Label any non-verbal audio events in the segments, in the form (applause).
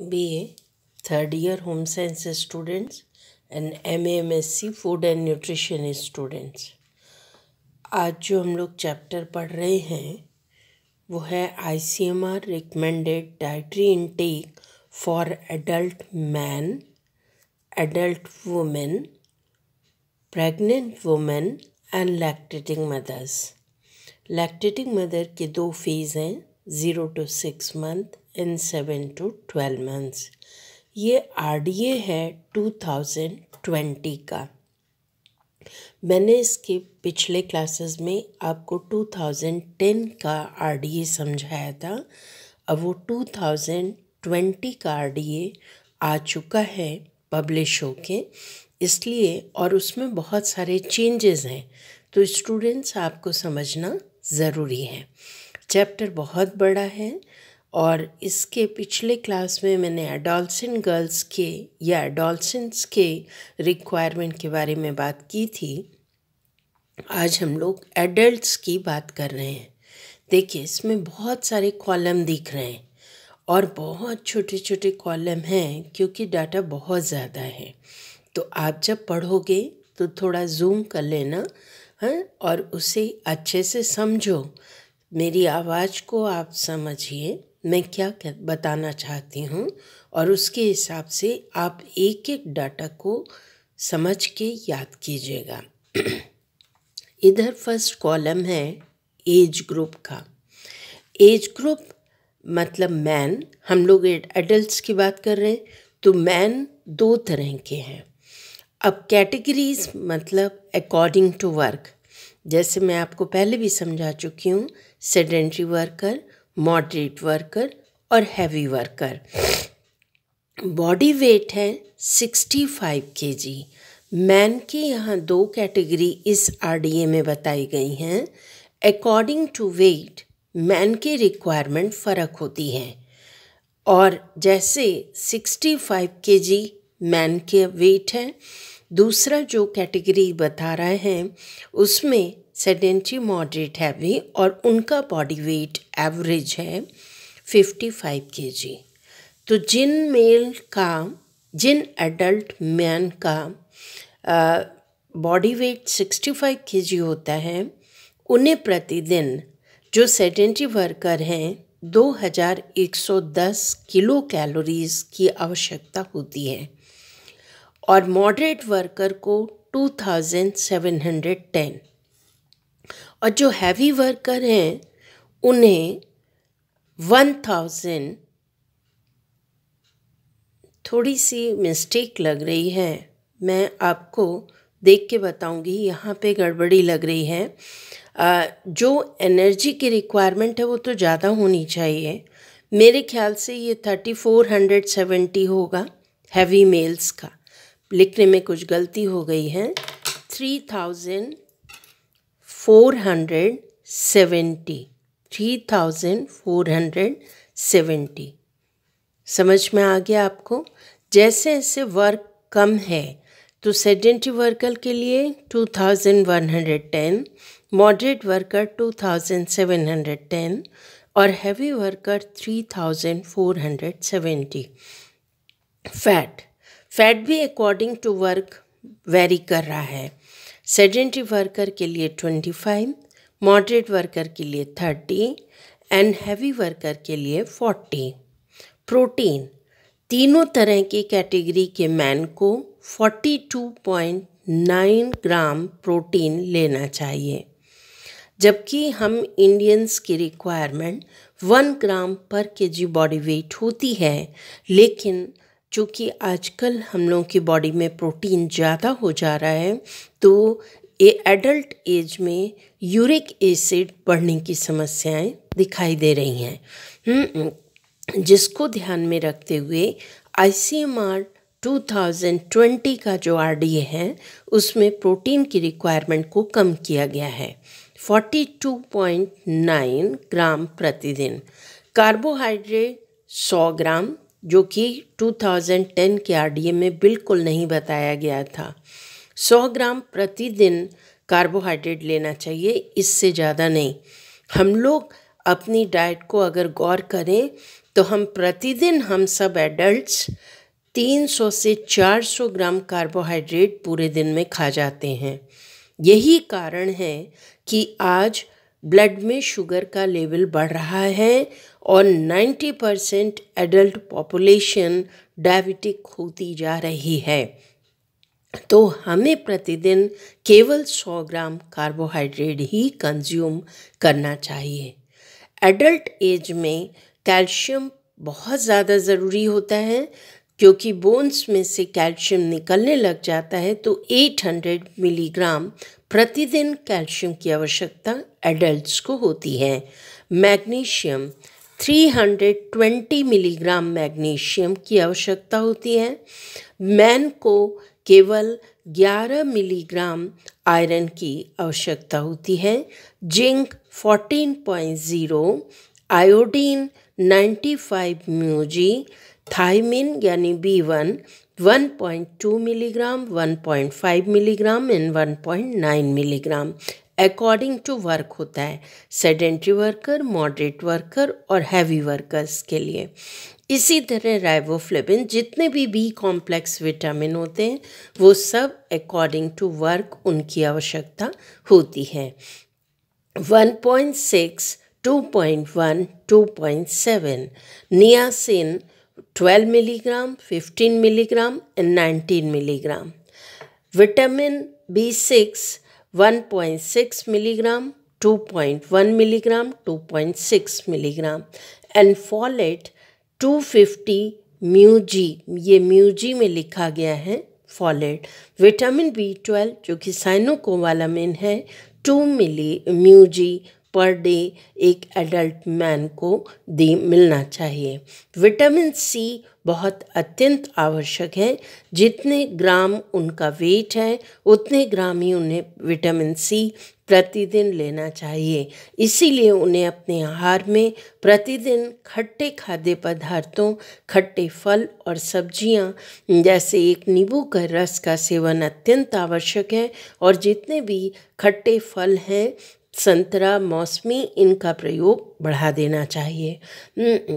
B A third year home science students and M M S C food and nutrition students आज जो हम लोग chapter पढ़ रहे हैं वो है I C M R recommended dietary intake for adult man adult women pregnant women and lactating mothers lactating mother के दो फेज़ हैं zero to six month in seven to twelve months ये आर डी ए है two thousand twenty का मैंने इसके पिछले classes में आपको टू थाउजेंड टेन का आर डी ए समझाया था अब वो टू थाउजेंड ट्वेंटी का आर डी ए आ चुका है पब्लिश हो के इसलिए और उसमें बहुत सारे चेंजेस हैं तो स्टूडेंट्स आपको समझना ज़रूरी है चैप्टर बहुत बड़ा है और इसके पिछले क्लास में मैंने एडोलसेंट गर्ल्स के या एडोलसेंट्स के रिक्वायरमेंट के बारे में बात की थी आज हम लोग एडल्ट्स की बात कर रहे हैं देखिए इसमें बहुत सारे कॉलम दिख रहे हैं और बहुत छोटे छोटे कॉलम हैं क्योंकि डाटा बहुत ज़्यादा है तो आप जब पढ़ोगे तो थोड़ा जूम कर लेना है हाँ, और उसे अच्छे से समझो मेरी आवाज़ को आप समझिए मैं क्या कर, बताना चाहती हूँ और उसके हिसाब से आप एक एक डाटा को समझ के याद कीजिएगा (clears throat) इधर फर्स्ट कॉलम है एज ग्रुप का एज ग्रुप मतलब मैन हम लोग एडल्ट्स की बात कर रहे हैं तो मैन दो तरह के हैं अब कैटेगरीज मतलब अकॉर्डिंग टू वर्क जैसे मैं आपको पहले भी समझा चुकी हूँ सेडेंट्री वर्कर मॉडरेट वर्कर और हैवी वर्कर बॉडी वेट है sixty five K G man के यहाँ दो कैटेगरी इस आर डी ए में बताई गई हैं अकॉर्डिंग टू वेट मैन के रिक्वायरमेंट फ़र्क होती है और जैसे sixty five K G man के वेट है दूसरा जो कैटेगरी बता रहे हैं उसमें सेडेंट्री मॉडरेट हैवी और उनका बॉडी वेट एवरेज है 55 जी तो जिन मेल का जिन एडल्ट मैन का बॉडी वेट 65 जी होता है उन्हें प्रतिदिन जो सेडेंट्री वर्कर हैं 2110 किलो कैलोरीज की आवश्यकता होती है और मॉडरेट वर्कर को 2710 और जो हैवी वर्कर हैं उन्हें वन थाउजेंड थोड़ी सी मिस्टेक लग रही है मैं आपको देख के बताऊंगी यहाँ पे गड़बड़ी लग रही है आ, जो एनर्जी की रिक्वायरमेंट है वो तो ज़्यादा होनी चाहिए मेरे ख्याल से ये थर्टी फोर हंड्रेड सेवेंटी होगा हैवी मेल्स का लिखने में कुछ गलती हो गई है three thousand four hundred seventy three thousand four hundred seventy समझ में आ गया आपको जैसे ऐसे वर्क कम है तो सेडेंट्री वर्कर के लिए two thousand one hundred ten moderate worker two thousand seven hundred ten और heavy worker three thousand four hundred seventy fat fat भी अकॉर्डिंग टू वर्क वेरी कर रहा है सेडेंट्री वर्कर के लिए ट्वेंटी फाइव मॉडरेट वर्कर के लिए thirty and heavy worker के लिए फोर्टी प्रोटीन तीनों तरह के कैटेगरी के मैन को forty two point nine gram protein लेना चाहिए जबकि हम इंडियंस की रिक्वायरमेंट वन ग्राम पर के जी बॉडी वेट होती है लेकिन चूँकि आजकल हम लोगों की बॉडी में प्रोटीन ज़्यादा हो जा रहा है तो ये एडल्ट एज में यूरिक एसिड बढ़ने की समस्याएं दिखाई दे रही हैं हम्म, जिसको ध्यान में रखते हुए आई सी एम आर 2020 का जो आर डी ए है उसमें प्रोटीन की रिक्वायरमेंट को कम किया गया है 42.9 ग्राम प्रतिदिन कार्बोहाइड्रेट 100 ग्राम जो कि 2010 के आरडीए में बिल्कुल नहीं बताया गया था 100 ग्राम प्रतिदिन कार्बोहाइड्रेट लेना चाहिए इससे ज़्यादा नहीं हम लोग अपनी डाइट को अगर गौर करें तो हम प्रतिदिन हम सब एडल्ट्स 300 से 400 ग्राम कार्बोहाइड्रेट पूरे दिन में खा जाते हैं यही कारण है कि आज ब्लड में शुगर का लेवल बढ़ रहा है और 90 परसेंट एडल्ट पॉपुलेशन डायबिटिक होती जा रही है तो हमें प्रतिदिन केवल 100 ग्राम कार्बोहाइड्रेट ही कंज्यूम करना चाहिए एडल्ट एज में कैल्शियम बहुत ज़्यादा ज़रूरी होता है क्योंकि बोन्स में से कैल्शियम निकलने लग जाता है तो 800 मिलीग्राम प्रतिदिन कैल्शियम की आवश्यकता एडल्ट्स को होती है मैग्नीशियम 320 मिलीग्राम मैग्नीशियम की आवश्यकता होती है मैन को केवल 11 मिलीग्राम आयरन की आवश्यकता होती है जिंक 14.0 आयोडीन 95 म्यूजी थाइमिन यानी B one 1.2 milligram 1.5 milligram and 1.9 milligram according to work होता है सेडेंट्री वर्कर मॉडरेट वर्कर और हैवी वर्कर्स के लिए इसी तरह राइवोफ्लेबिन जितने भी बी कॉम्प्लेक्स विटामिन होते हैं वो सब अकॉर्डिंग टू वर्क उनकी आवश्यकता होती है 1.6 2.1 2.7 niacin 12 milligram 15 milligram and 19 milligram vitamin B six 1.6 milligram 2.1 milligram 2.6 milligram and folate 250 mu G ये म्यू जी में लिखा गया है फॉलेट विटामिन बी ट्वेल्व जो कि साइनोकोवालामिन है to milli mu G per day एक एडल्ट मैन को दे मिलना चाहिए विटामिन सी बहुत अत्यंत आवश्यक है जितने ग्राम उनका वेट है उतने ग्राम ही उन्हें विटामिन सी प्रतिदिन लेना चाहिए इसीलिए उन्हें अपने आहार में प्रतिदिन खट्टे खाद्य पदार्थों खट्टे फल और सब्जियां जैसे एक नींबू का रस का सेवन अत्यंत आवश्यक है और जितने भी खट्टे फल हैं संतरा मौसमी इनका प्रयोग बढ़ा देना चाहिए हम्म,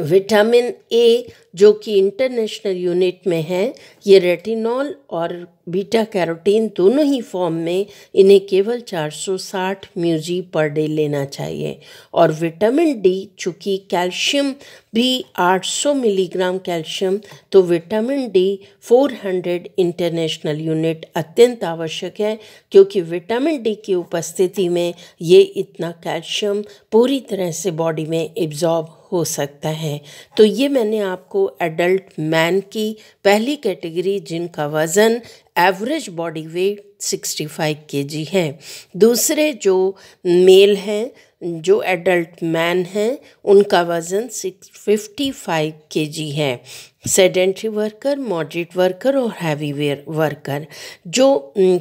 विटामिन ए जो कि इंटरनेशनल यूनिट में है ये रेटिनॉल और बीटा कैरोटीन दोनों ही फॉर्म में इन्हें केवल 460 म्यूजी पर डे लेना चाहिए और विटामिन डी चूँकि कैल्शियम भी 800 मिलीग्राम कैल्शियम तो विटामिन डी 400 इंटरनेशनल यूनिट अत्यंत आवश्यक है क्योंकि विटामिन डी की उपस्थिति में ये इतना कैल्शियम पूरी तरह से बॉडी में एब्जॉर्ब हो सकता है तो ये मैंने आपको एडल्ट मैन की पहली कैटेगरी जिनका वज़न एवरेज बॉडी वेट 65 केजी है दूसरे जो मेल हैं जो एडल्ट मैन हैं उनका वज़न six fifty five K G है सेडेंट्री वर्कर मॉडरेट वर्कर और हैवी वेयर वर्कर जो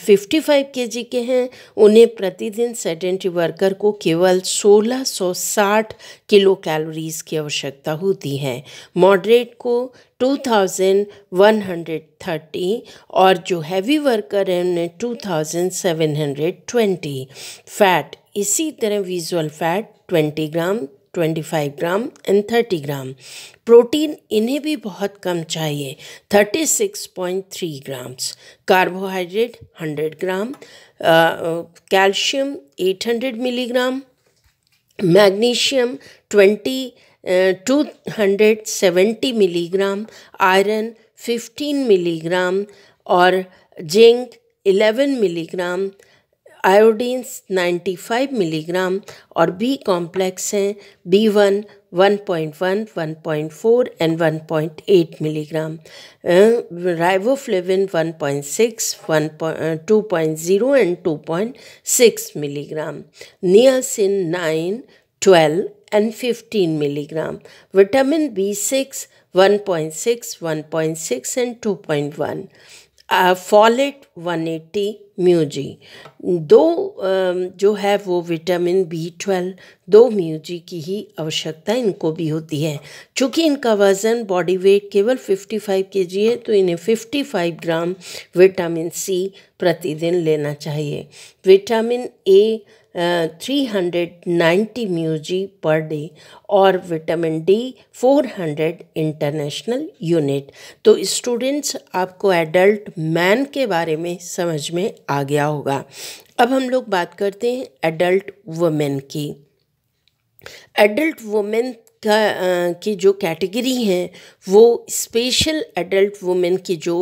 फिफ्टी फाइव के जी के हैं उन्हें प्रतिदिन सेडेंट्री वर्कर को केवल सोलह सौ साठ किलो कैलोरीज की आवश्यकता होती है मॉडरेट को two thousand one hundred thirty और जो हैवी वर्कर हैं उन्हें two thousand seven hundred twenty fat इसी तरह visual fat 20 gram 25 gram and 30 gram protein इन्हें भी बहुत कम चाहिए 36.3 grams carbohydrate 100 gram calcium 800 milligram magnesium 20 two hundred seventy milligram iron fifteen milligram और zinc eleven milligram iodine 95 milligram और B complex हैं B one 1.1, 1.4 and 1.8 milligram riboflavin 1.6, zero and 2.6 milligram niacin 9, 12 and 15 milligram vitamin B six 1.6, 1.6 and 2.1 folate one eighty mu g दो जो है वो vitamin B twelve दो म्यूजी की ही आवश्यकता इनको भी होती है चूँकि इनका वज़न बॉडी वेट केवल 55 जी है तो इन्हें 55 ग्राम विटामिन सी प्रतिदिन लेना चाहिए vitamin A three hundred ninety म्यूजी पर डे और vitamin D four hundred international unit तो स्टूडेंट्स आपको एडल्ट मैन के बारे में समझ में आ गया होगा अब हम लोग बात करते हैं एडल्ट वुमेन की एडल्ट वुमेन का की जो कैटेगरी हैं वो स्पेशल एडल्ट वुमेन की जो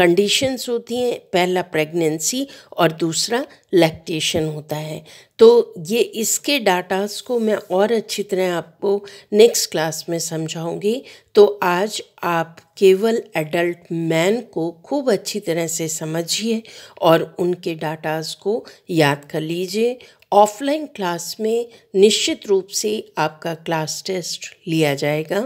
कंडीशंस होती हैं पहला प्रेगनेंसी और दूसरा लैक्टेशन होता है तो ये इसके डाटास को मैं और अच्छी तरह आपको नेक्स्ट क्लास में समझाऊंगी तो आज आप केवल एडल्ट मैन को खूब अच्छी तरह से समझिए और उनके डाटास को याद कर लीजिए ऑफलाइन क्लास में निश्चित रूप से आपका क्लास टेस्ट लिया जाएगा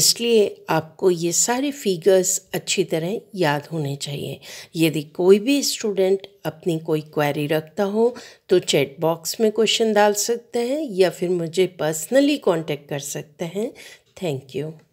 इसलिए आपको ये सारे फिगर्स अच्छी तरह याद होने चाहिए यदि कोई भी स्टूडेंट अपनी कोई क्वेरी रखता हो तो चैट बॉक्स में क्वेश्चन डाल सकते हैं या फिर मुझे पर्सनली कांटेक्ट कर सकते हैं थैंक यू